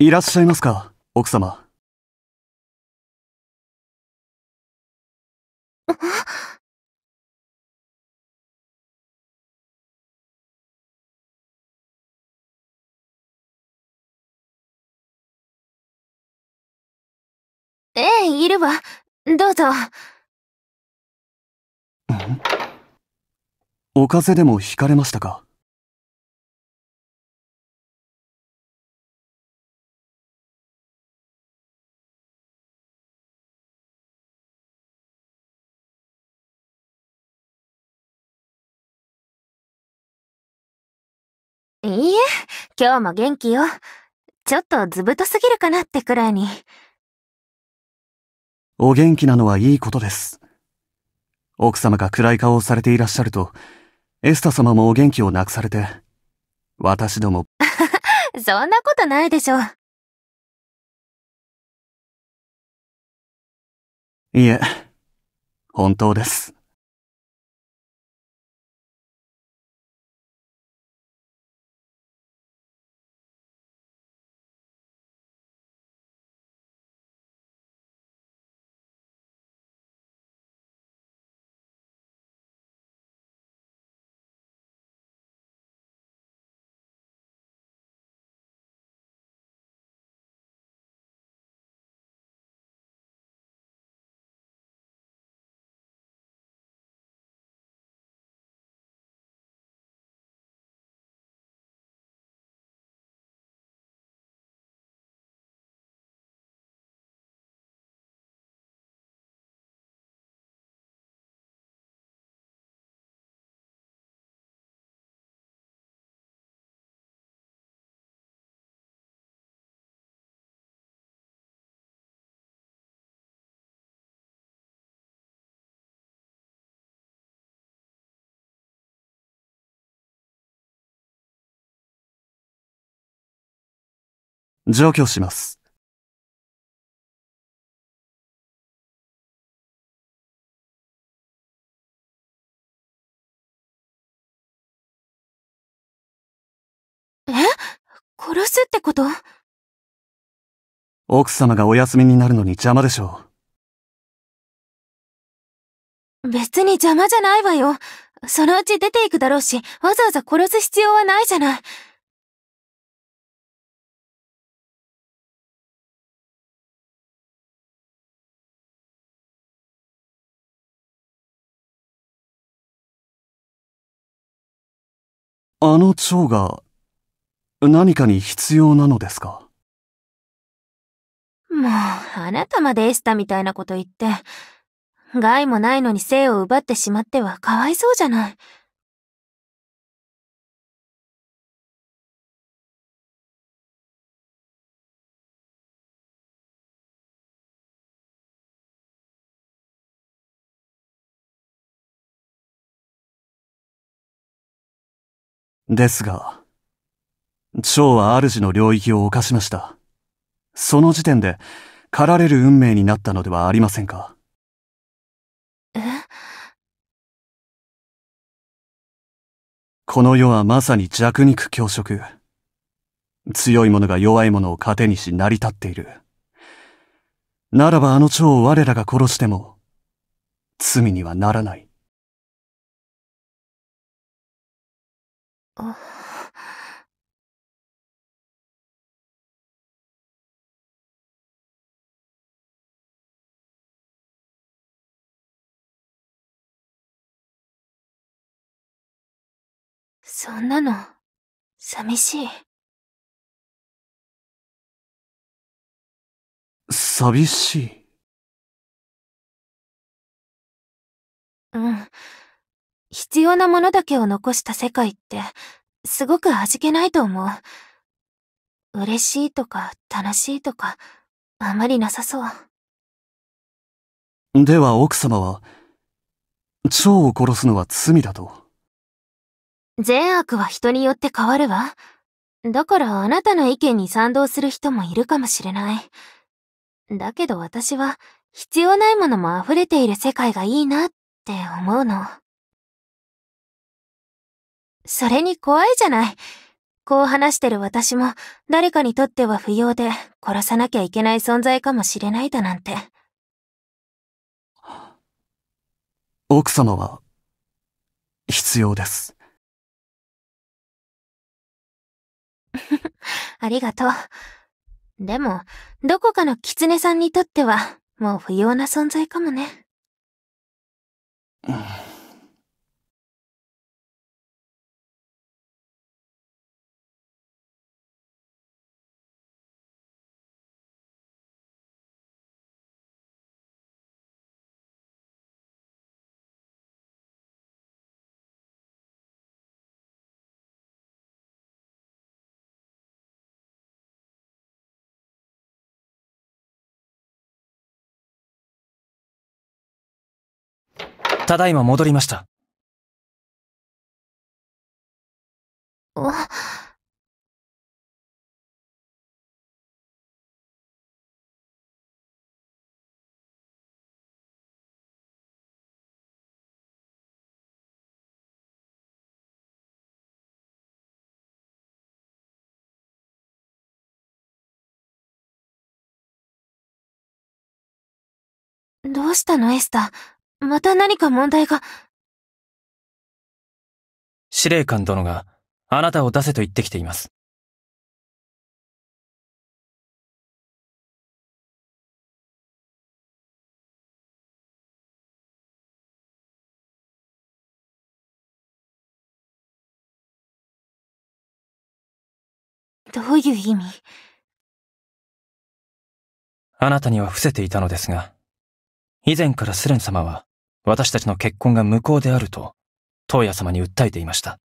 いらっしゃいますか、奥様。ええ、いるわ。どうぞ。お風邪でも引かれましたかいいえ、今日も元気よ。ちょっとずぶとすぎるかなってくらいに。お元気なのはいいことです。奥様が暗い顔をされていらっしゃると、エスタ様もお元気をなくされて、私ども。そんなことないでしょう。いえ、本当です。除去します。え殺すってこと奥様がお休みになるのに邪魔でしょう。別に邪魔じゃないわよ。そのうち出ていくだろうし、わざわざ殺す必要はないじゃない。あの蝶が何かに必要なのですかもう、あなたまでエスタみたいなこと言って、害もないのに生を奪ってしまってはかわいそうじゃない。ですが、蝶は主の領域を犯しました。その時点で、狩られる運命になったのではありませんかえこの世はまさに弱肉強食。強い者が弱い者を糧にし成り立っている。ならばあの蝶を我らが殺しても、罪にはならない。そんなの、寂しい。寂しいうん。必要なものだけを残した世界って、すごく味気ないと思う。嬉しいとか楽しいとか、あまりなさそう。では奥様は、蝶を殺すのは罪だと。善悪は人によって変わるわ。だからあなたの意見に賛同する人もいるかもしれない。だけど私は必要ないものも溢れている世界がいいなって思うの。それに怖いじゃない。こう話してる私も誰かにとっては不要で殺さなきゃいけない存在かもしれないだなんて。奥様は必要です。ありがとう。でも、どこかの狐さんにとってはもう不要な存在かもね。うんただいま戻りました。どうしたのエスタまた何か問題が。司令官殿があなたを出せと言ってきています。どういう意味あなたには伏せていたのですが、以前からスレン様は私たちの結婚が無効であると、東野様に訴えていました。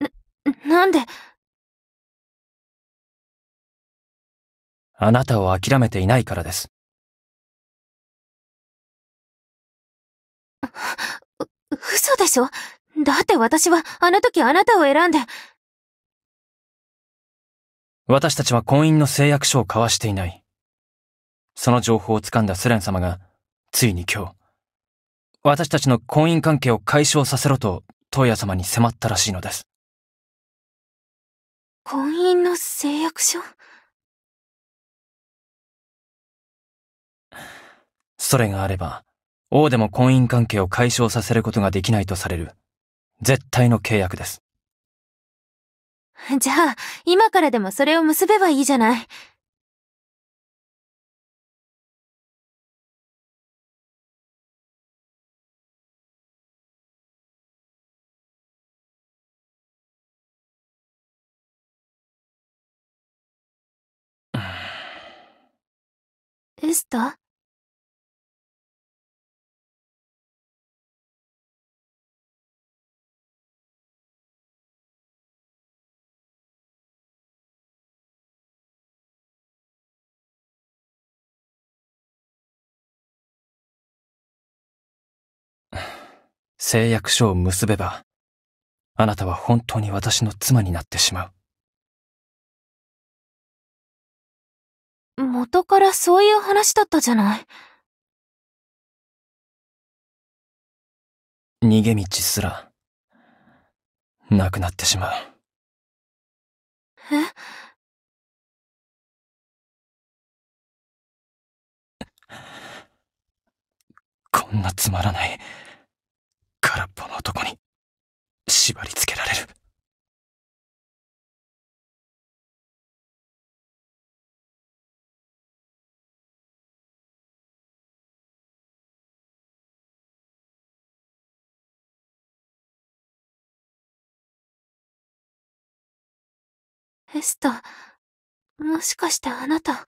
な、なんであなたを諦めていないからです。嘘でしょだって私はあの時あなたを選んで。私たちは婚姻の誓約書を交わしていない。その情報を掴んだスレン様が、ついに今日、私たちの婚姻関係を解消させろと、東野様に迫ったらしいのです。婚姻の誓約書それがあれば、王でも婚姻関係を解消させることができないとされる、絶対の契約です。じゃあ、今からでもそれを結べばいいじゃない。ウスト誓約書を結べば、あなたは本当に私の妻になってしまう。元からそういう話だったじゃない。逃げ道すら、なくなってしまう。えこんなつまらない、空っぽの男に、縛り付けられる。エスタ、もしかしてあなた。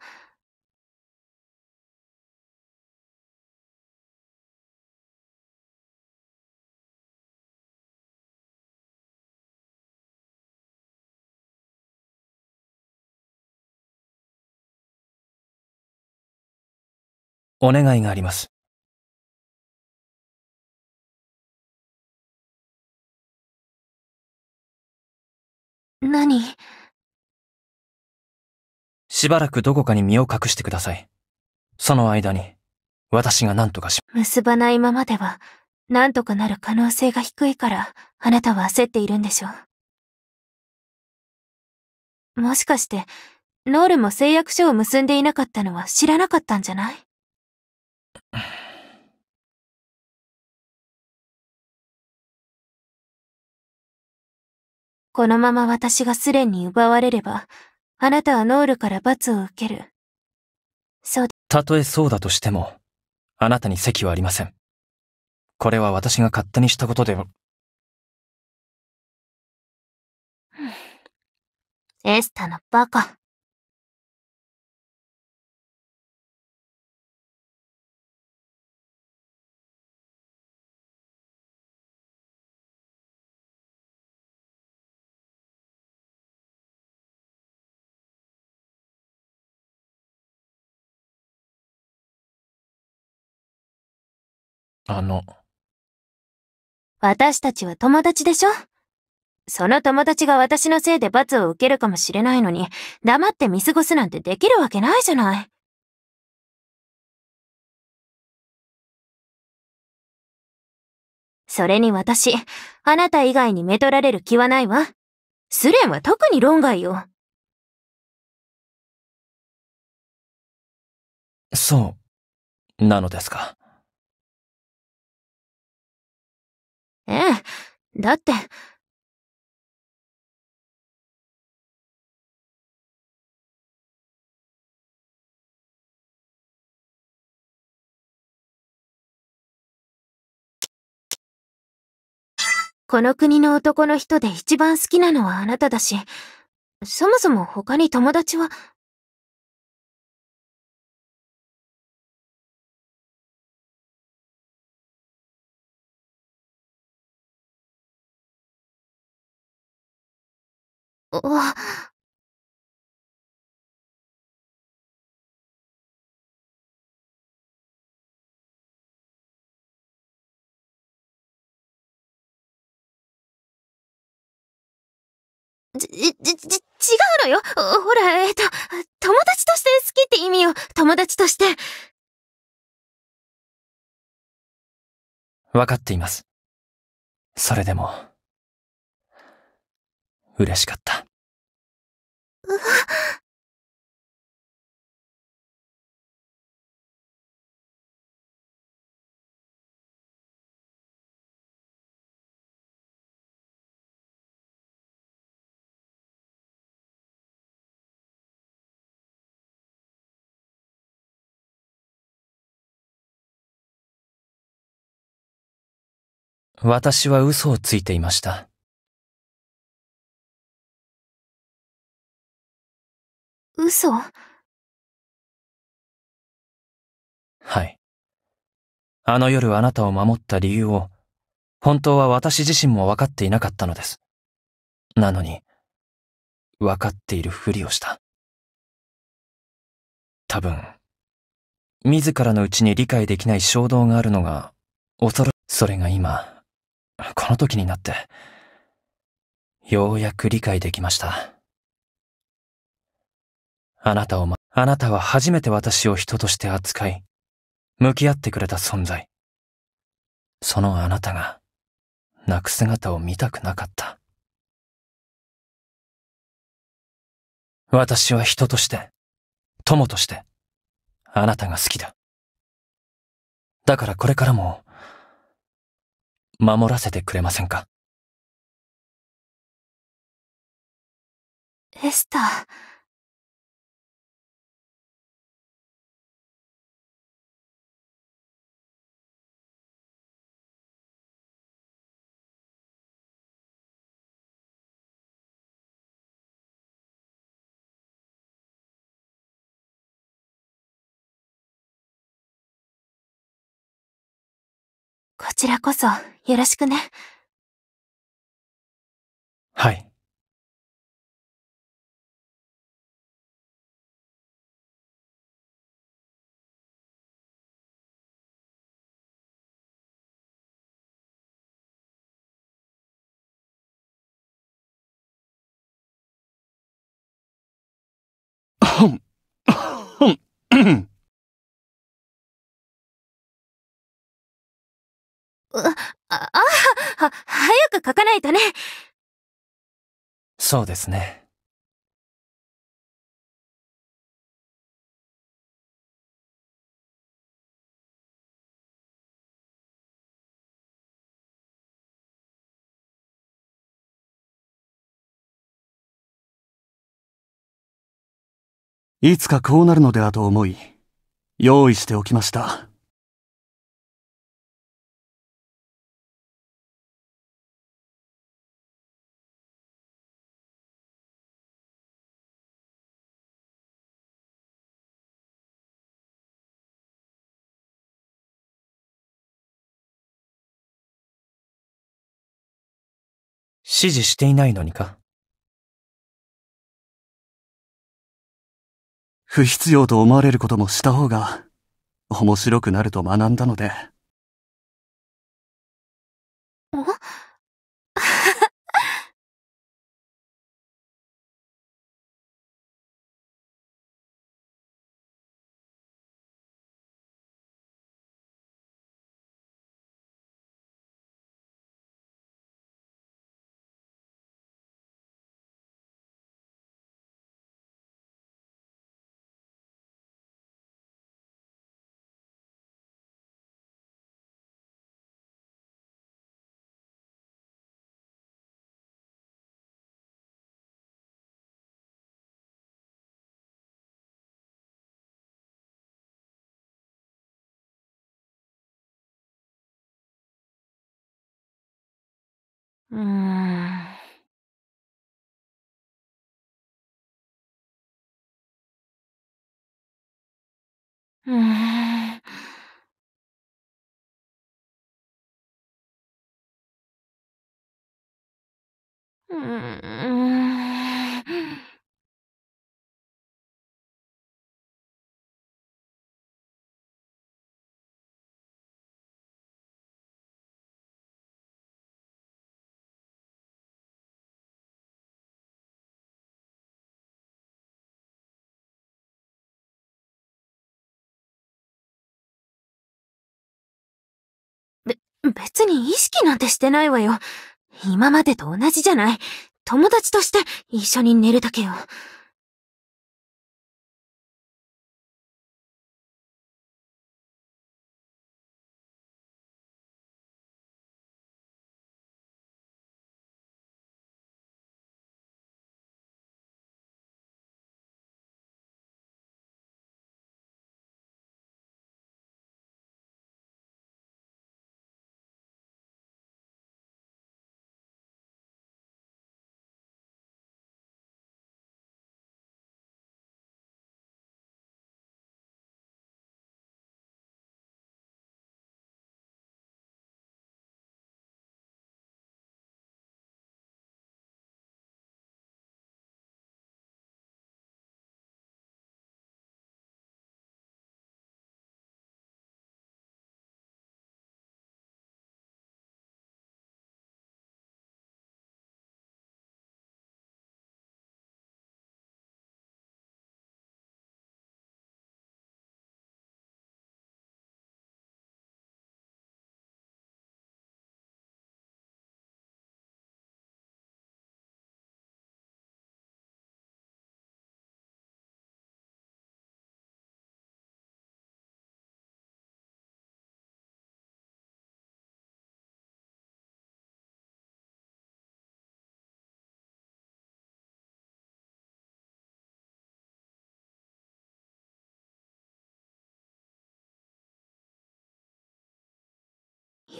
お願いがあります。何しばらくどこかに身を隠してください。その間に、私が何とかし、結ばないままでは、何とかなる可能性が低いから、あなたは焦っているんでしょう。もしかして、ノールも誓約書を結んでいなかったのは知らなかったんじゃないこのまま私がスレンに奪われれば、あなたはノールから罰を受ける。そうたとえそうだとしても、あなたに席はありません。これは私が勝手にしたことでは。エスタのバカ。あの。私たちは友達でしょその友達が私のせいで罰を受けるかもしれないのに、黙って見過ごすなんてできるわけないじゃない。それに私、あなた以外にめとられる気はないわ。スレンは特に論外よ。そう、なのですか。ええ。だって、この国の男の人で一番好きなのはあなただし、そもそも他に友達はあ。ち、ち、ち、違うのよほら、えっと、友達として好きって意味よ、友達として。わかっています。それでも。嬉しかった。う私は嘘をついていました。嘘はい。あの夜あなたを守った理由を、本当は私自身も分かっていなかったのです。なのに、分かっているふりをした。多分、自らのうちに理解できない衝動があるのが、恐ろ、それが今、この時になって、ようやく理解できました。あなたを、ま、あなたは初めて私を人として扱い、向き合ってくれた存在。そのあなたが、泣く姿を見たくなかった。私は人として、友として、あなたが好きだ。だからこれからも、守らせてくれませんかエスター。こちらこそ、よろしくね。はい。うん。う、あ、あ、は、早く書かないとね。そうですね。いつかこうなるのではと思い、用意しておきました。指示していないのにか不必要と思われることもした方が面白くなると学んだので。うん。うん。うん。別に意識なんてしてないわよ。今までと同じじゃない。友達として一緒に寝るだけよ。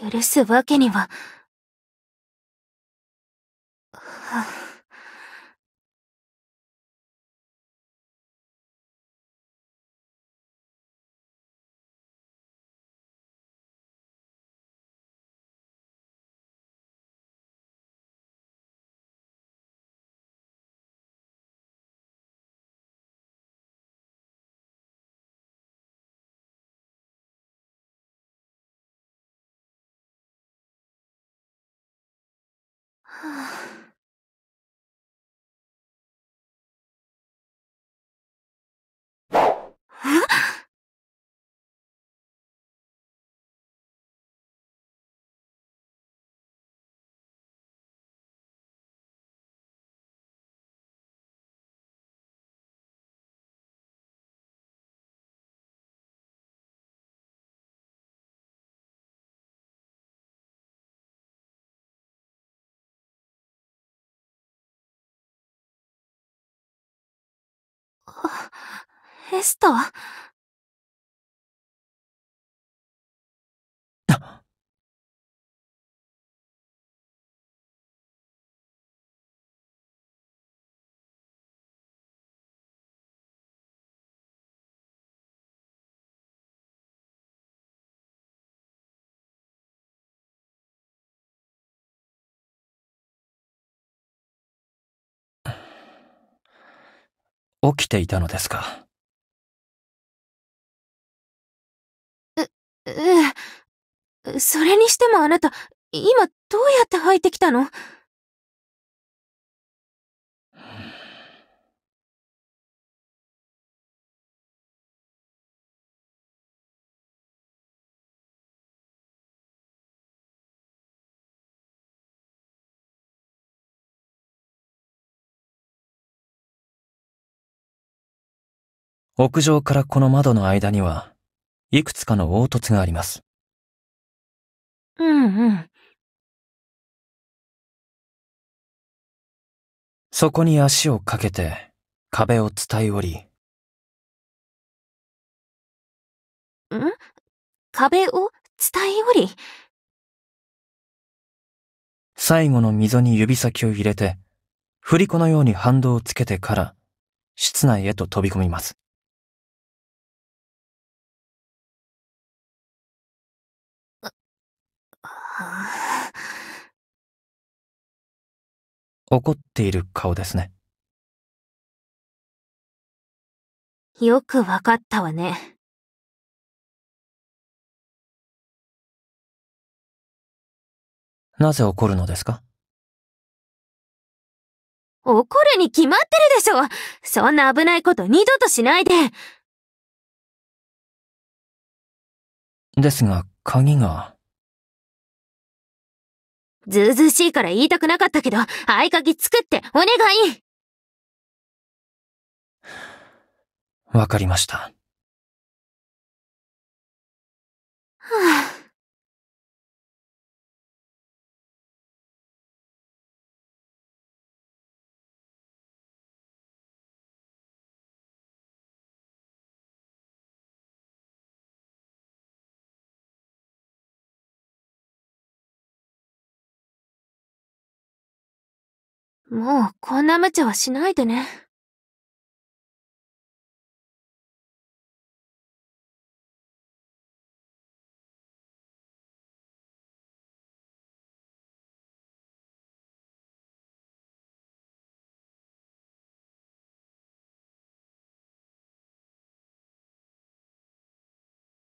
許すわけには。エス起きていたのですか。ええ。それにしてもあなた、今どうやって履いてきたの屋上からこの窓の間にはいくつかの凹凸があります。うんうん。そこに足をかけて壁を伝い降り。ん壁を伝い降り最後の溝に指先を入れて、振り子のように反動をつけてから、室内へと飛び込みます。怒っている顔ですね。よくわかったわね。なぜ怒るのですか怒るに決まってるでしょそんな危ないこと二度としないでですが、鍵が。ずうずうしいから言いたくなかったけど、合鍵作ってお願いわかりました。はぁ、あ。もうこんな無茶はしないでね。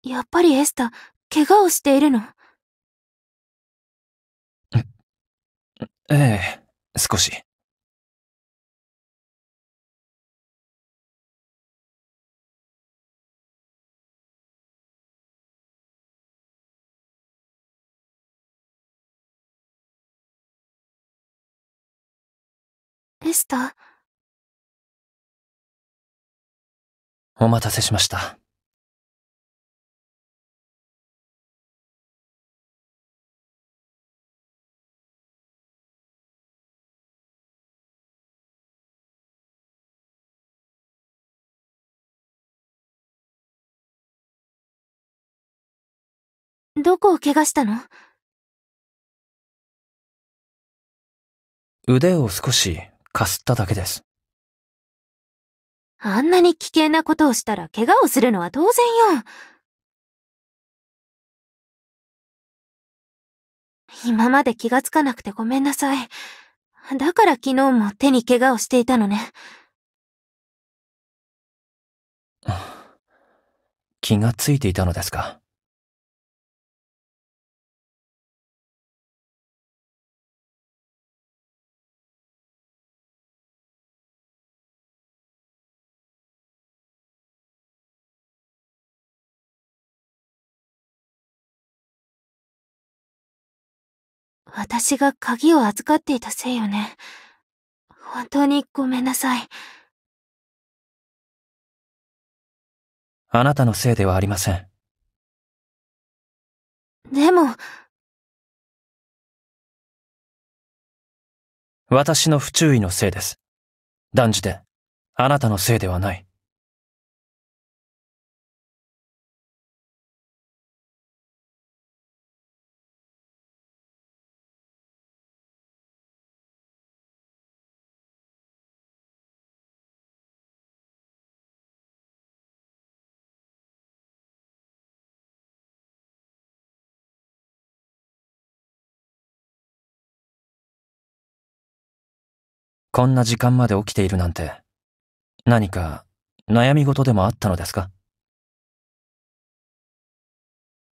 やっぱりエスタ、怪我をしているのええ、少し。スお待たせしました。どこを怪我したの腕を少しかすっただけです。あんなに危険なことをしたら怪我をするのは当然よ。今まで気がつかなくてごめんなさい。だから昨日も手に怪我をしていたのね。気がついていたのですか。私が鍵を預かっていたせいよね。本当にごめんなさい。あなたのせいではありません。でも。私の不注意のせいです。断じて、あなたのせいではない。こんな時間まで起きているなんて、何か悩み事でもあったのですか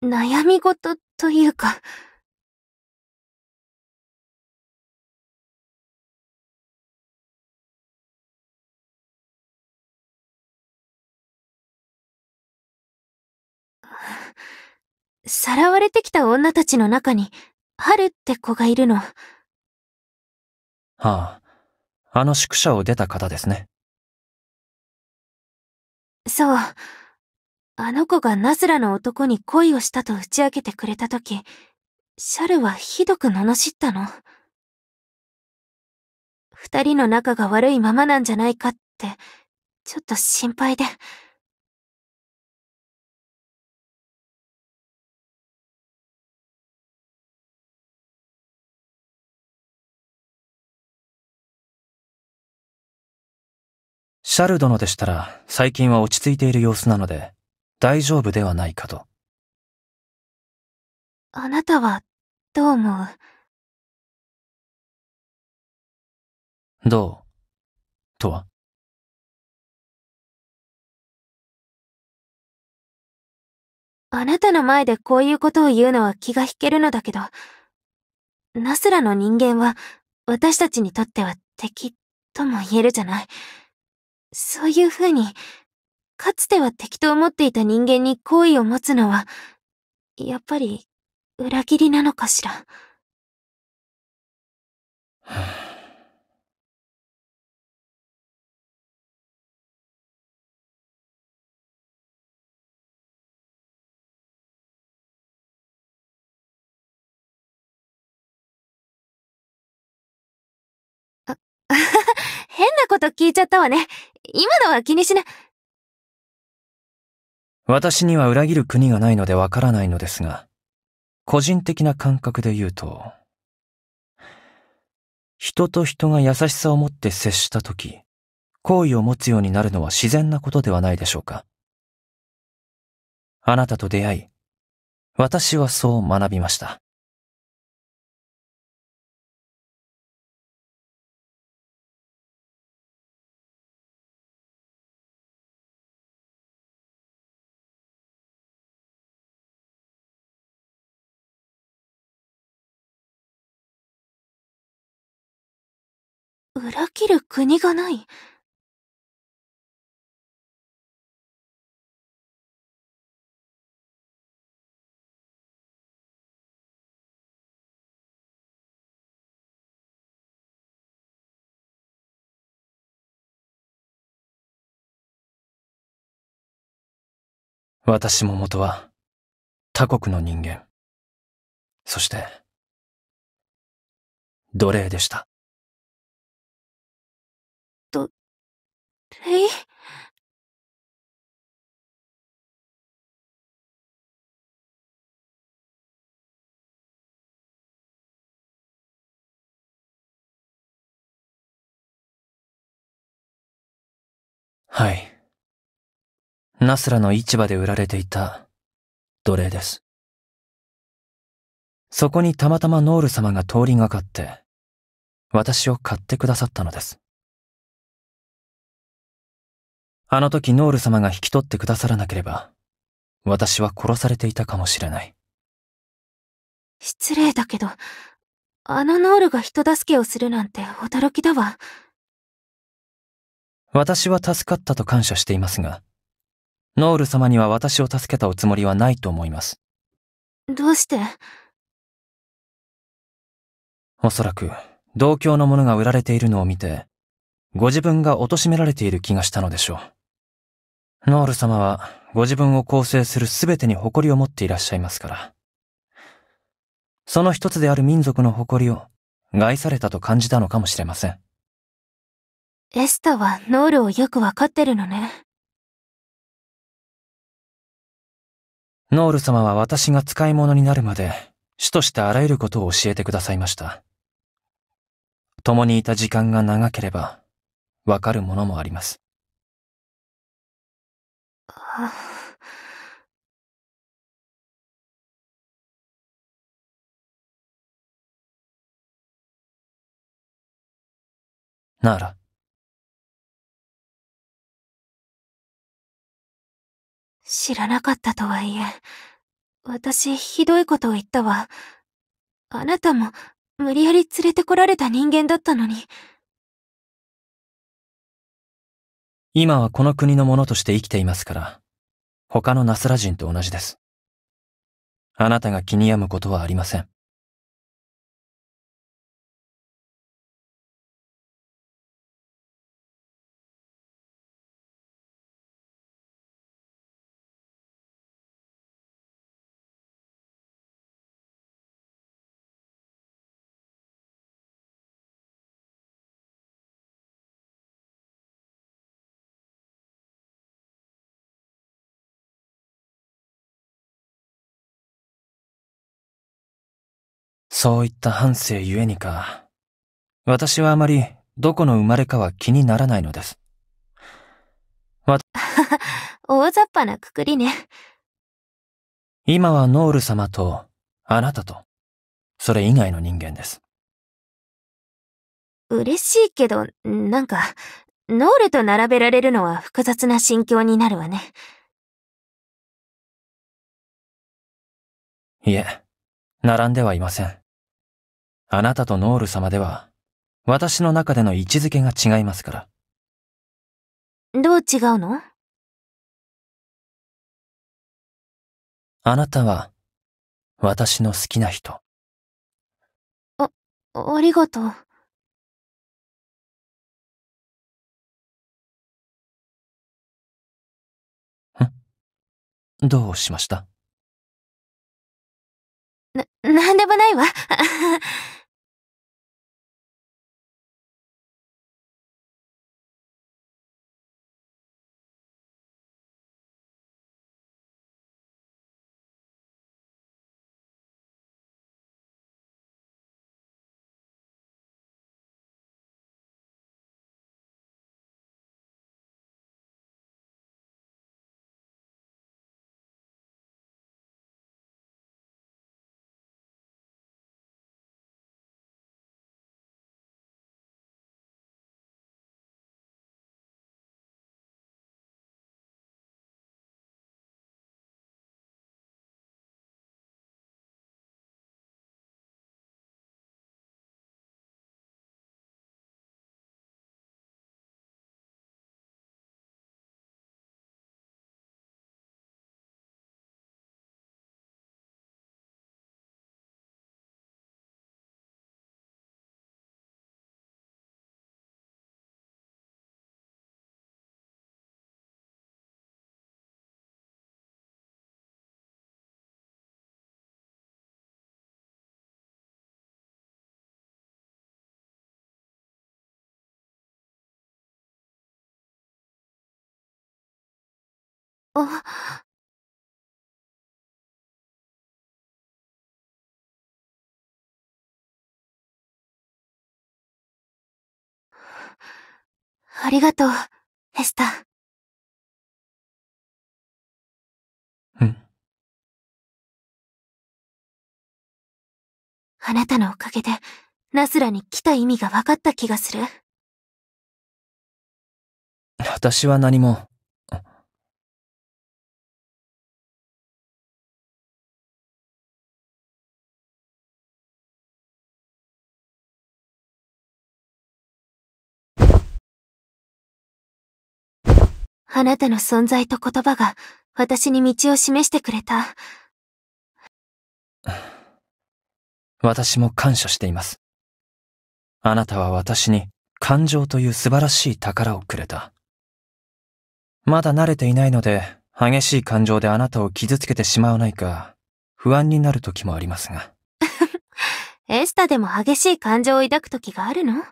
悩み事というか、さらわれてきた女たちの中に、春って子がいるの。はあ。あの宿舎を出た方ですね。そう。あの子がナズラの男に恋をしたと打ち明けてくれたとき、シャルはひどく罵ったの。二人の仲が悪いままなんじゃないかって、ちょっと心配で。シャル殿でしたら最近は落ち着いている様子なので大丈夫ではないかと。あなたはどう思うどうとはあなたの前でこういうことを言うのは気が引けるのだけど、ナスラの人間は私たちにとっては敵とも言えるじゃない。そういう風に、かつては敵と思っていた人間に好意を持つのは、やっぱり、裏切りなのかしら。変なこと聞いちゃったわね。今のは気にしな。私には裏切る国がないのでわからないのですが、個人的な感覚で言うと、人と人が優しさを持って接したとき、好意を持つようになるのは自然なことではないでしょうか。あなたと出会い、私はそう学びました。裏切る国がない。私も元は他国の人間。そして、奴隷でした。レイはい。ナスラの市場で売られていた奴隷です。そこにたまたまノール様が通りがかって、私を買ってくださったのです。あの時ノール様が引き取ってくださらなければ、私は殺されていたかもしれない。失礼だけど、あのノールが人助けをするなんて驚きだわ。私は助かったと感謝していますが、ノール様には私を助けたおつもりはないと思います。どうしておそらく、同郷のものが売られているのを見て、ご自分が貶められている気がしたのでしょう。ノール様はご自分を構成する全てに誇りを持っていらっしゃいますから。その一つである民族の誇りを害されたと感じたのかもしれません。エスタはノールをよくわかってるのね。ノール様は私が使い物になるまで、主としてあらゆることを教えてくださいました。共にいた時間が長ければ、わかるものもあります。あなら。知らなかったとはいえ、私ひどいことを言ったわ。あなたも無理やり連れてこられた人間だったのに。今はこの国のものとして生きていますから。他のナスラ人と同じです。あなたが気に病むことはありません。そういった反省ゆえにか、私はあまりどこの生まれかは気にならないのです。わ、大雑把なくくりね。今はノール様と、あなたと、それ以外の人間です。嬉しいけど、なんか、ノールと並べられるのは複雑な心境になるわね。いえ、並んではいません。あなたとノール様では、私の中での位置づけが違いますから。どう違うのあなたは、私の好きな人。あ、ありがとう。どうしましたな、なんでもないわ。あ。ありがとう、エスタ。うん。あなたのおかげで、ナスラに来た意味が分かった気がする。私は何も。あなたの存在と言葉が私に道を示してくれた。私も感謝しています。あなたは私に感情という素晴らしい宝をくれた。まだ慣れていないので、激しい感情であなたを傷つけてしまわないか、不安になる時もありますが。エスタでも激しい感情を抱く時があるの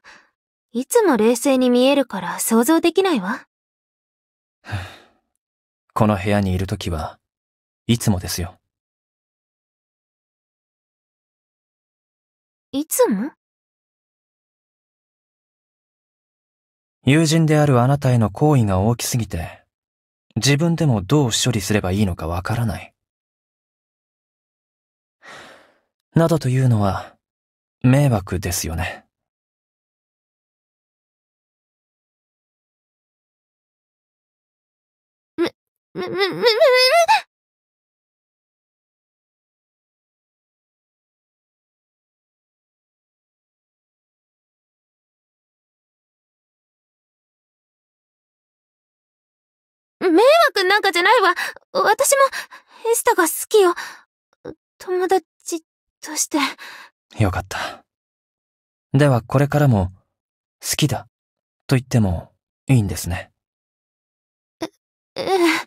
いつも冷静に見えるから想像できないわ。この部屋にいるときは、いつもですよ。いつも友人であるあなたへの好意が大きすぎて、自分でもどう処理すればいいのかわからない。などというのは、迷惑ですよね。む、む、む、む、む、迷惑なんかじゃないわ。私も、エスタが好きよ。友達として。よかった。ではこれからも、好きだと言ってもいいんですね。ええ。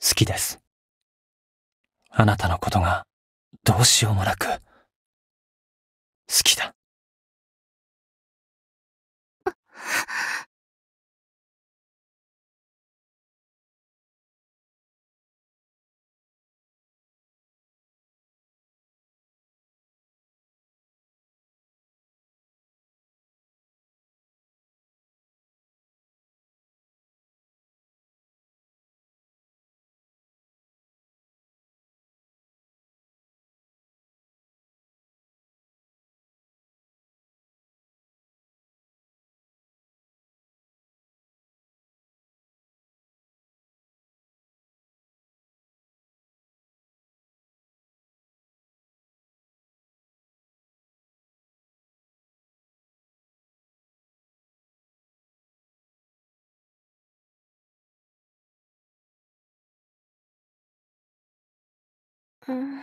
好きです。あなたのことがどうしようもなく好きだ。うん。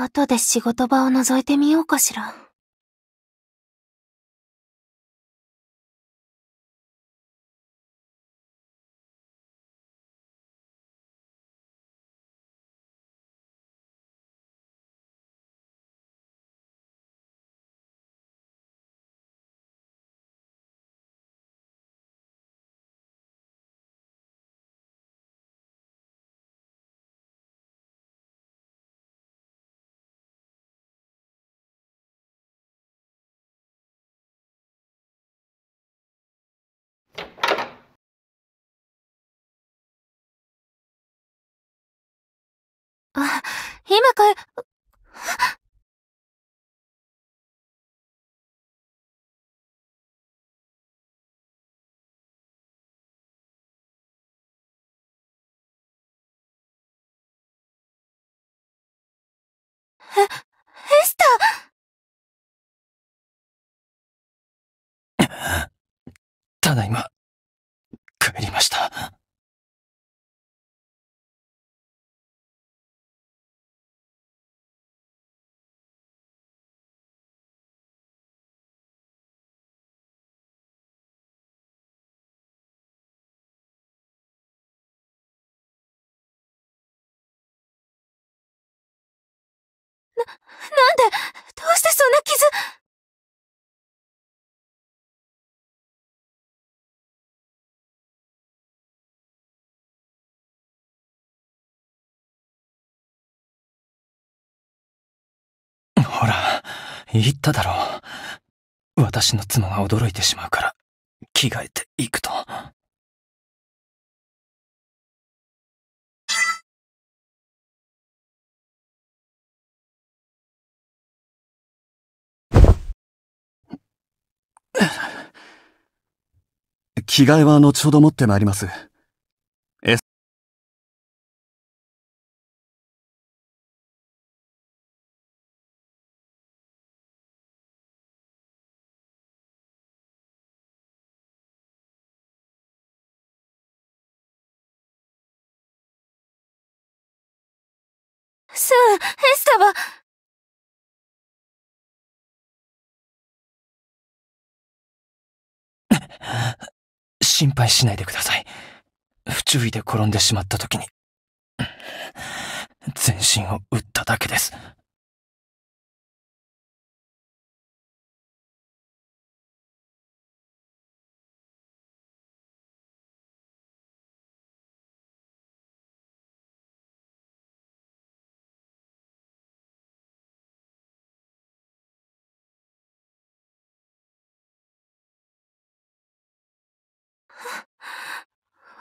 後で仕事場を覗いてみようかしら。今かい、え、エスタ ただいま、帰りました。なんでどうしてそんな傷ほら、言っただろう。私の妻が驚いてしまうから、着替えていくと。着替えは後ほど持ってまいります。す、え心配しないでください。不注意で転んでしまった時に、全身を打っただけです。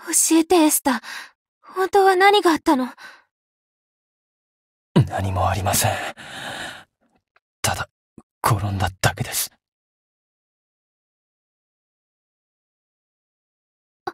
教えてエスタ。本当は何があったの何もありません。ただ、転んだだけです。あ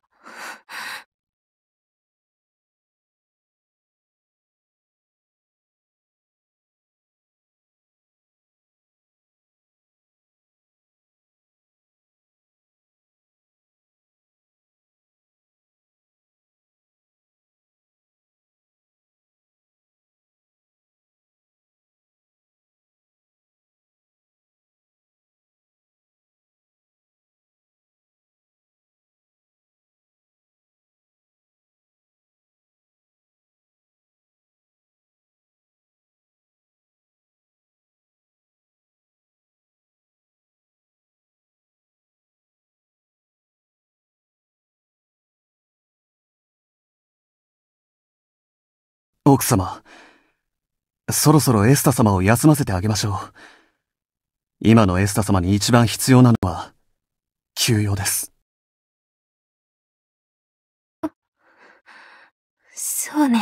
奥様、そろそろエスタ様を休ませてあげましょう。今のエスタ様に一番必要なのは、休養です。そうね。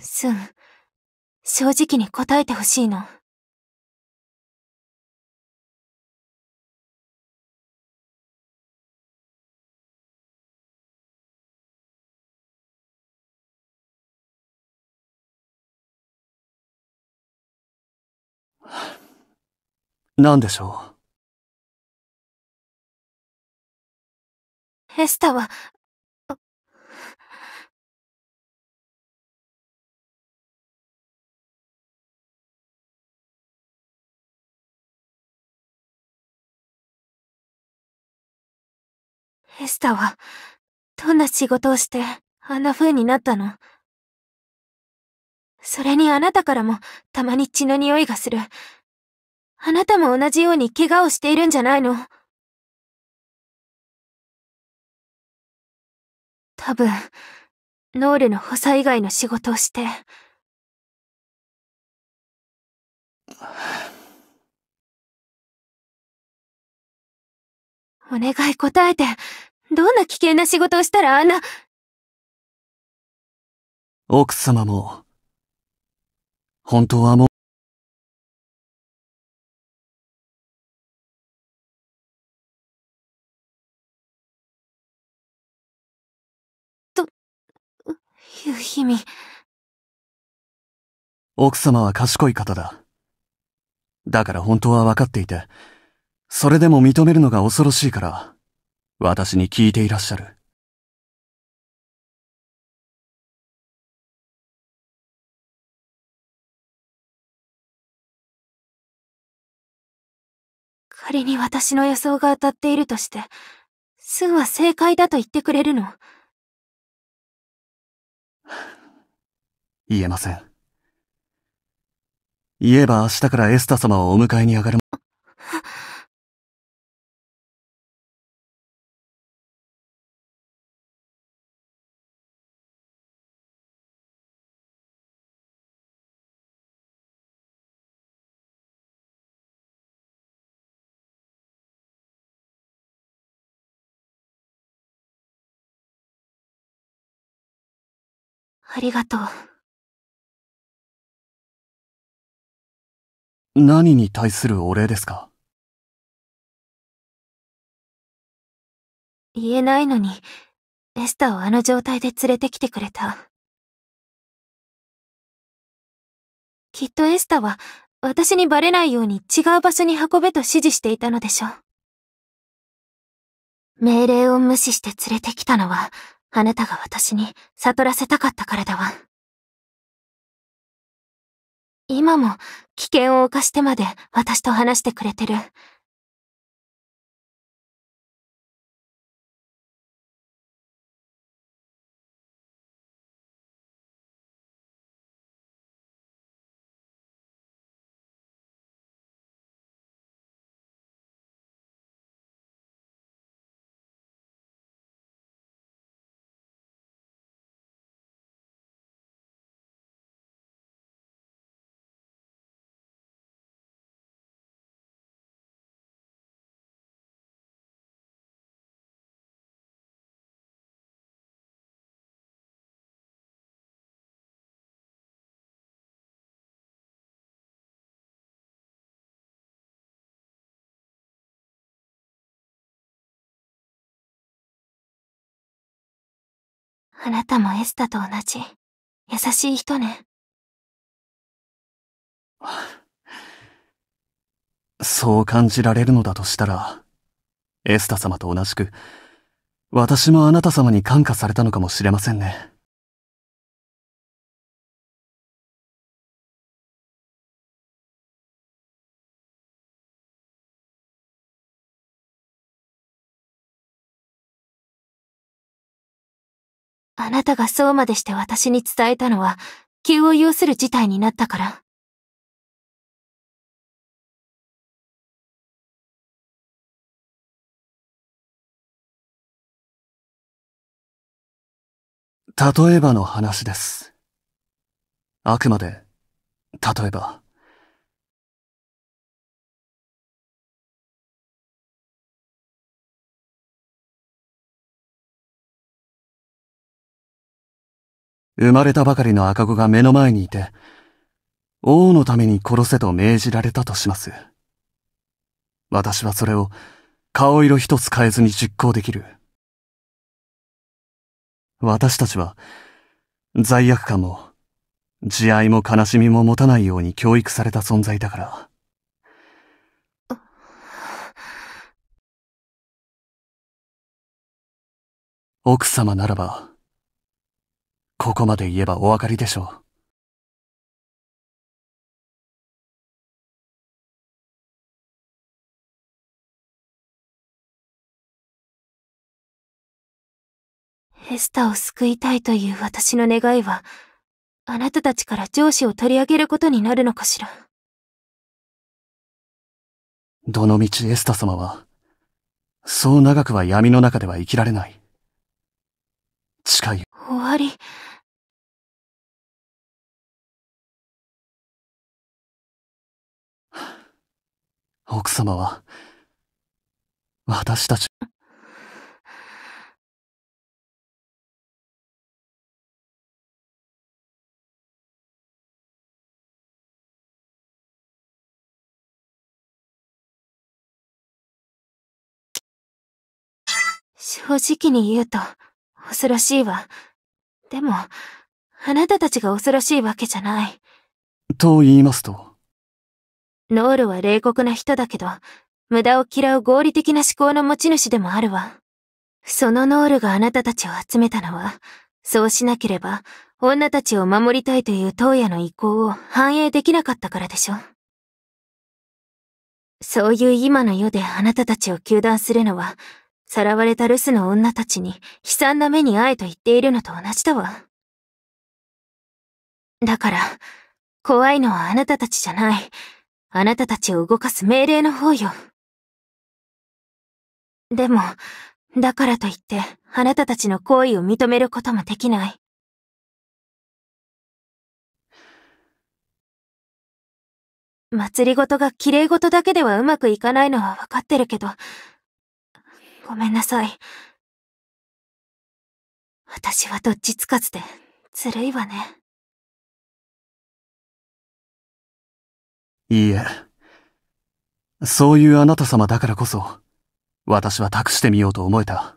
すん、正直に答えてほしいの。何でしょうエスタはエスタは、どんな仕事をして、あんな風になったのそれにあなたからも、たまに血の匂いがする。あなたも同じように怪我をしているんじゃないの多分、ノールの補佐以外の仕事をして。お願い答えて、どんな危険な仕事をしたらあんな。奥様も、本当はもう、と、ゆひみ。奥様は賢い方だ。だから本当は分かっていて、それでも認めるのが恐ろしいから、私に聞いていらっしゃる。仮に私の予想が当たっているとして、スンは正解だと言ってくれるの言えません。言えば明日からエスタ様をお迎えに上がる。ありがとう。何に対するお礼ですか言えないのに、エスタをあの状態で連れてきてくれた。きっとエスタは私にバレないように違う場所に運べと指示していたのでしょう。命令を無視して連れてきたのはあなたが私に悟らせたかったからだわ。今も危険を冒してまで私と話してくれてる。あなたもエスタと同じ、優しい人ね。そう感じられるのだとしたら、エスタ様と同じく、私もあなた様に感化されたのかもしれませんね。あなたがそうまでして私に伝えたのは、急を要する事態になったから。例えばの話です。あくまで、例えば。生まれたばかりの赤子が目の前にいて、王のために殺せと命じられたとします。私はそれを顔色一つ変えずに実行できる。私たちは罪悪感も慈愛も悲しみも持たないように教育された存在だから。奥様ならば、ここまで言えばお分かりでしょう。エスタを救いたいという私の願いは、あなたたちから上司を取り上げることになるのかしら。どのみちエスタ様は、そう長くは闇の中では生きられない。近い。終わり。奥様は、私たち。正直に言うと、恐ろしいわ。でも、あなたたちが恐ろしいわけじゃない。と言いますとノールは冷酷な人だけど、無駄を嫌う合理的な思考の持ち主でもあるわ。そのノールがあなたたちを集めたのは、そうしなければ、女たちを守りたいという東野の意向を反映できなかったからでしょ。そういう今の世であなたたちを糾弾するのは、さらわれた留守の女たちに悲惨な目に遭えと言っているのと同じだわ。だから、怖いのはあなたたちじゃない。あなたたちを動かす命令の方よ。でも、だからといって、あなたたちの行為を認めることもできない。祭りごとが綺麗事だけではうまくいかないのはわかってるけど、ごめんなさい。私はどっちつかずで、ずるいわね。いいえ。そういうあなた様だからこそ、私は託してみようと思えた。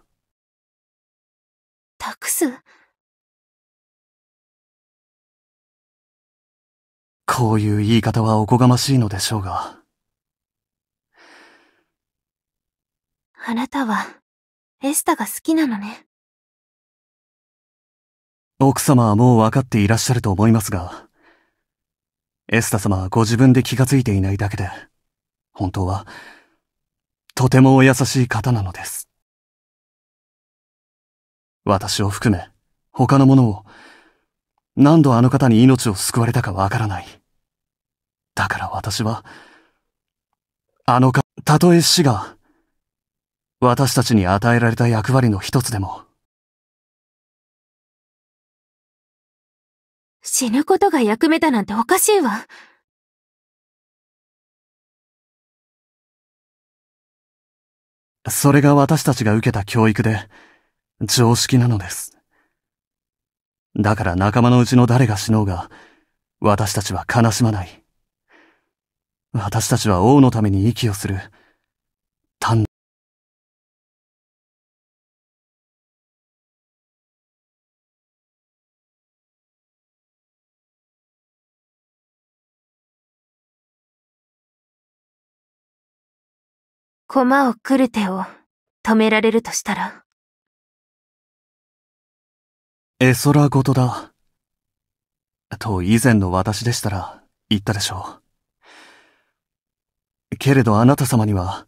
託すこういう言い方はおこがましいのでしょうが。あなたは、エスタが好きなのね。奥様はもう分かっていらっしゃると思いますが、エスタ様はご自分で気がついていないだけで、本当は、とてもお優しい方なのです。私を含め、他の者を、何度あの方に命を救われたかわからない。だから私は、あのか、たとえ死が、私たちに与えられた役割の一つでも、死ぬことが役目だなんておかしいわ。それが私たちが受けた教育で、常識なのです。だから仲間のうちの誰が死のうが、私たちは悲しまない。私たちは王のために息をする。駒を来る手を止められるとしたら絵空事だ。と以前の私でしたら言ったでしょう。けれどあなた様には、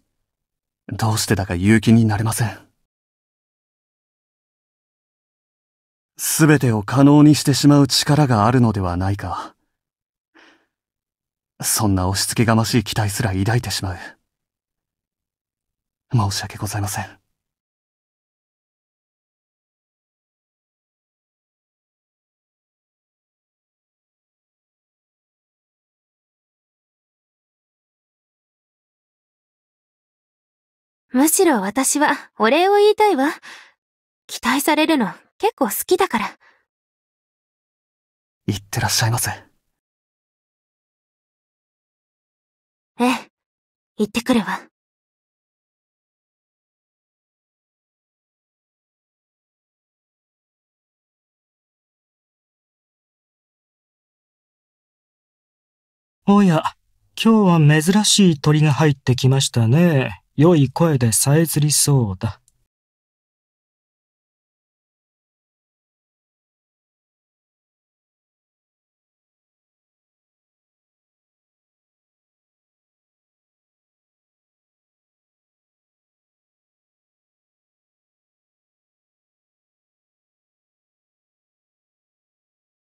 どうしてだか勇気になれません。すべてを可能にしてしまう力があるのではないか。そんな押し付けがましい期待すら抱いてしまう。申し訳ございません。むしろ私はお礼を言いたいわ。期待されるの結構好きだから。いってらっしゃいませ。ええ、行ってくるわ。おや、今日は珍しい鳥が入ってきましたね。良い声でさえずりそうだ。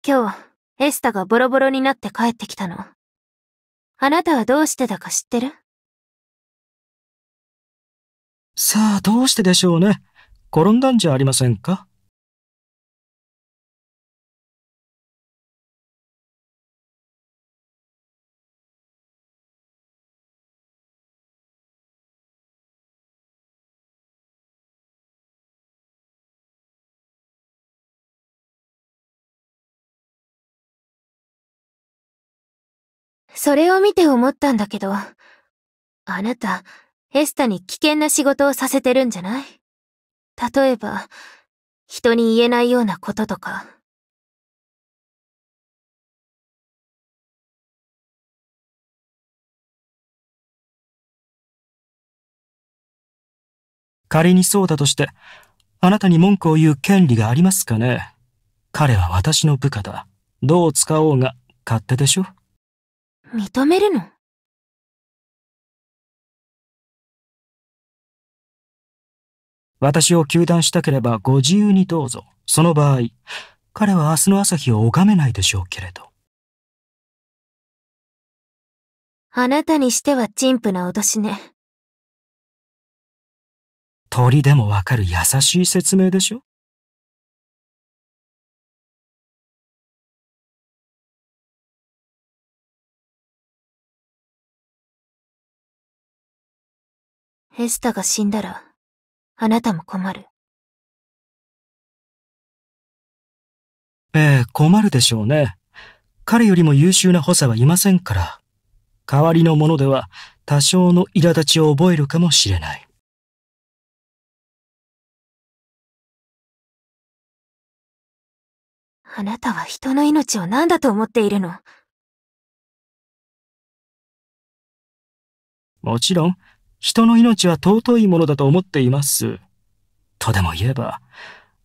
今日、エスタがボロボロになって帰ってきたの。あなたはどうしてだか知ってるさあ、どうしてでしょうね。転んだんじゃありませんかそれを見て思ったんだけど、あなた、エスタに危険な仕事をさせてるんじゃない例えば、人に言えないようなこととか。仮にそうだとして、あなたに文句を言う権利がありますかね彼は私の部下だ。どう使おうが勝手でしょ認めるの私を糾弾したければご自由にどうぞ。その場合、彼は明日の朝日を拝めないでしょうけれど。あなたにしては陳腐な脅しね。鳥でもわかる優しい説明でしょエスタが死んだら、あなたも困る。ええ、困るでしょうね。彼よりも優秀な補佐はいませんから。代わりのものでは、多少の苛立ちを覚えるかもしれない。あなたは人の命を何だと思っているのもちろん、人の命は尊いものだと思っています。とでも言えば、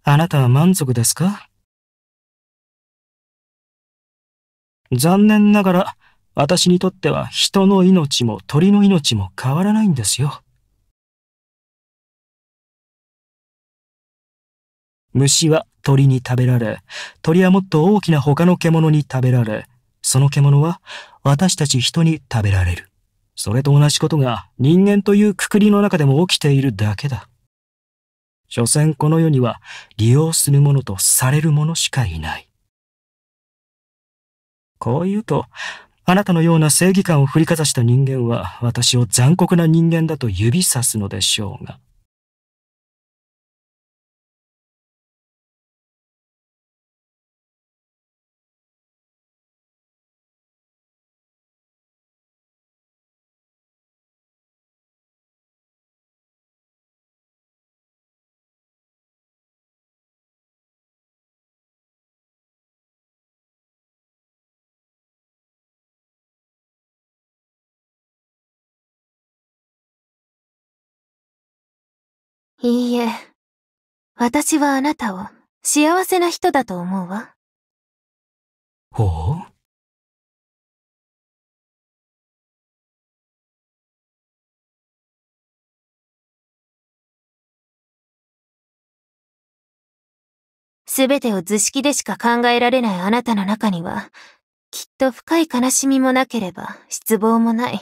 あなたは満足ですか残念ながら、私にとっては人の命も鳥の命も変わらないんですよ。虫は鳥に食べられ、鳥はもっと大きな他の獣に食べられ、その獣は私たち人に食べられる。それと同じことが人間というくくりの中でも起きているだけだ。所詮この世には利用するものとされるものしかいない。こう言うと、あなたのような正義感を振りかざした人間は私を残酷な人間だと指さすのでしょうが。いいえ、私はあなたを幸せな人だと思うわ。ほうすべてを図式でしか考えられないあなたの中には、きっと深い悲しみもなければ失望もない。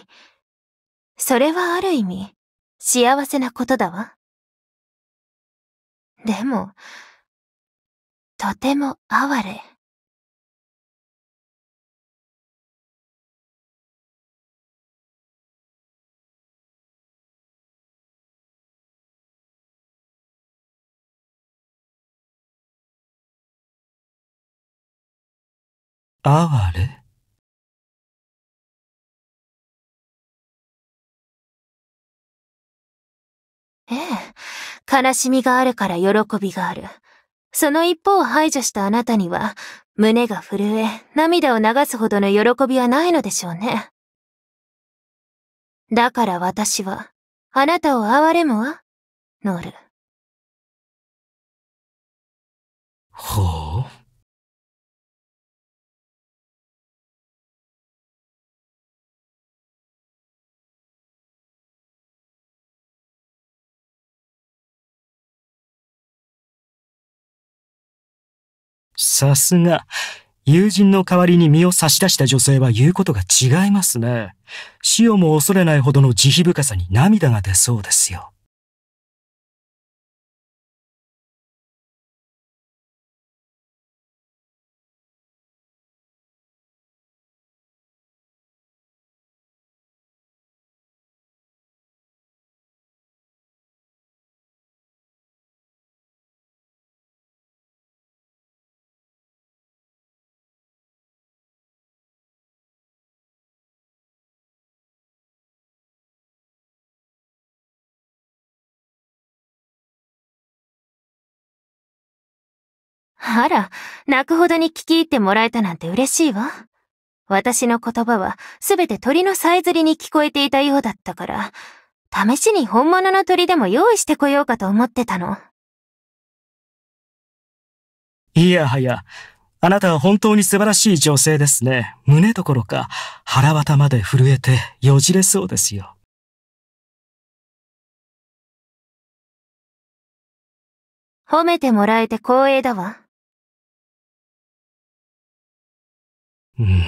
それはある意味、幸せなことだわ。でも、とても哀れ。哀れええ。悲しみがあるから喜びがある。その一方を排除したあなたには、胸が震え、涙を流すほどの喜びはないのでしょうね。だから私は、あなたを憐れむわ、ノル。はあさすが。友人の代わりに身を差し出した女性は言うことが違いますね。死をも恐れないほどの慈悲深さに涙が出そうですよ。あら、泣くほどに聞き入ってもらえたなんて嬉しいわ。私の言葉はすべて鳥のさえずりに聞こえていたようだったから、試しに本物の鳥でも用意してこようかと思ってたの。いやはや、あなたは本当に素晴らしい女性ですね。胸どころか、腹綿まで震えてよじれそうですよ。褒めてもらえて光栄だわ。うん。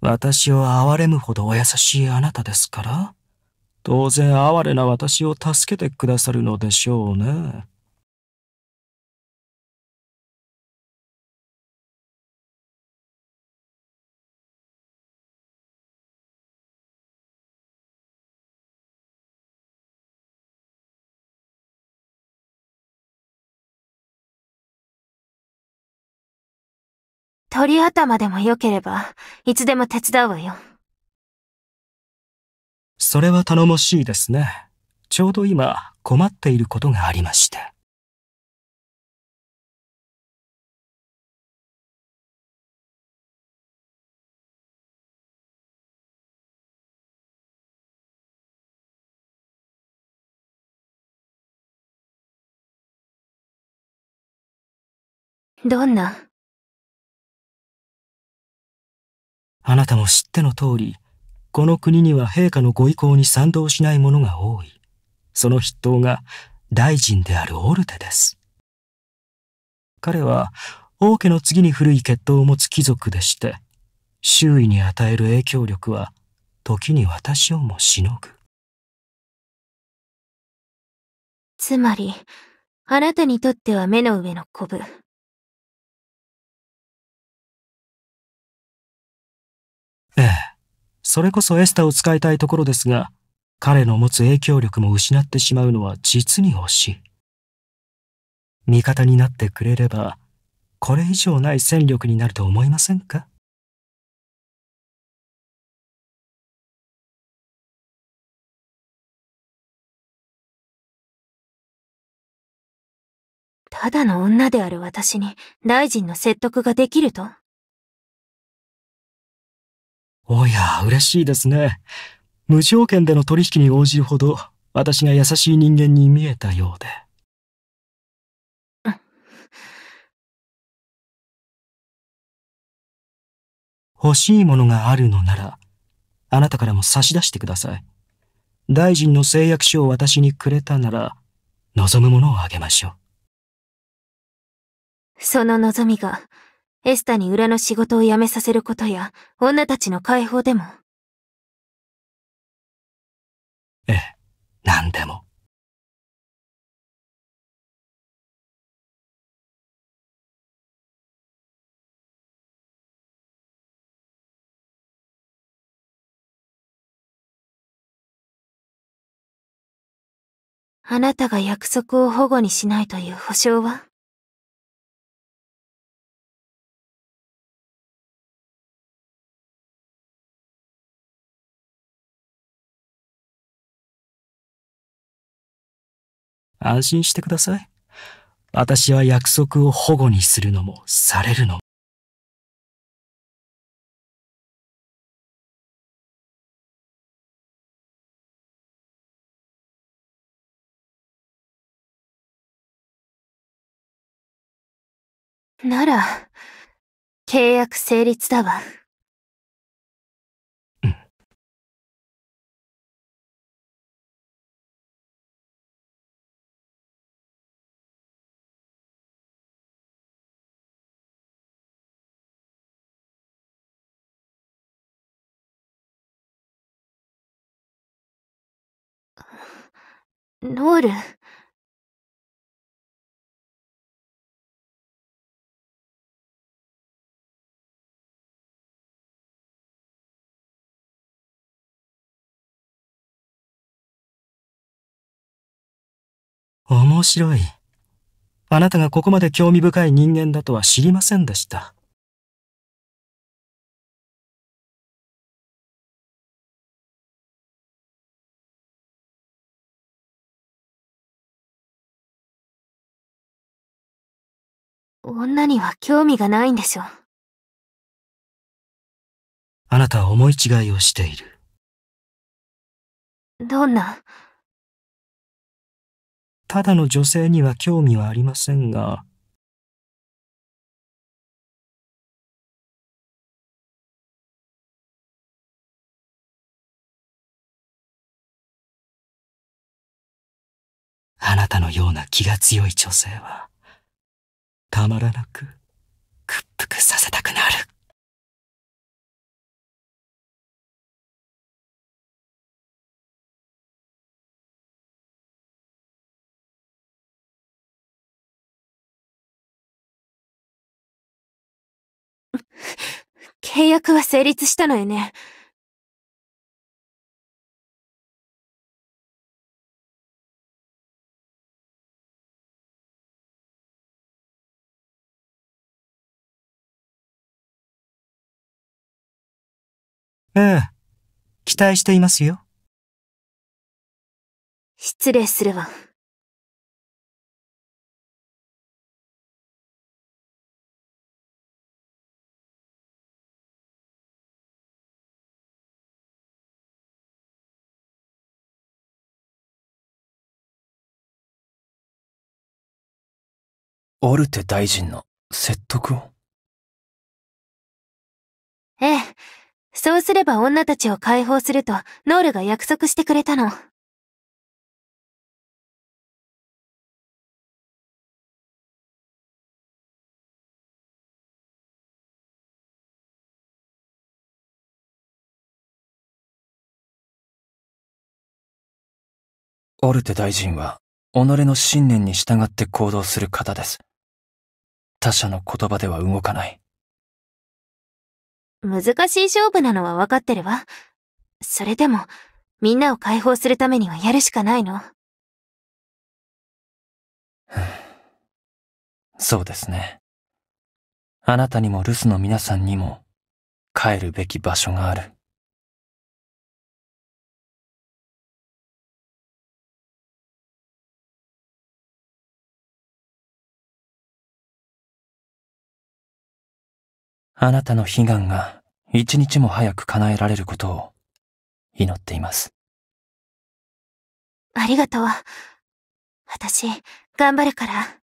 私を憐れむほどお優しいあなたですから当然哀れな私を助けてくださるのでしょうね。鳥頭でも良ければ、いつでも手伝うわよ。それは頼もしいですね。ちょうど今困っていることがありまして。どんなあなたも知っての通り、この国には陛下のご意向に賛同しない者が多い。その筆頭が大臣であるオルテです。彼は王家の次に古い血統を持つ貴族でして、周囲に与える影響力は時に私をもしのぐ。つまり、あなたにとっては目の上のコブ。ええ。それこそエスタを使いたいところですが、彼の持つ影響力も失ってしまうのは実に惜しい。味方になってくれれば、これ以上ない戦力になると思いませんかただの女である私に大臣の説得ができるとおや、嬉しいですね。無条件での取引に応じるほど、私が優しい人間に見えたようで。欲しいものがあるのなら、あなたからも差し出してください。大臣の誓約書を私にくれたなら、望むものをあげましょう。その望みが、エスタに裏の仕事を辞めさせることや、女たちの解放でも。ええ、何でも。あなたが約束を保護にしないという保証は安心してください。私は約束を保護にするのも、されるのも。なら、契約成立だわ。ロール。面白い。あなたがここまで興味深い人間だとは知りませんでした。女には興味がないんでしょ。あなたは思い違いをしている。どんなただの女性には興味はありませんが、あなたのような気が強い女性は、たまらなく屈服させたくなる契約は成立したのよね。ええ、期待していますよ。失礼するわ。オルテ大臣の説得をそうすれば女たちを解放するとノールが約束してくれたの。オルテ大臣は、己の信念に従って行動する方です。他者の言葉では動かない。難しい勝負なのは分かってるわ。それでも、みんなを解放するためにはやるしかないの。そうですね。あなたにも留守の皆さんにも、帰るべき場所がある。あなたの悲願が一日も早く叶えられることを祈っています。ありがとう。私、頑張るから。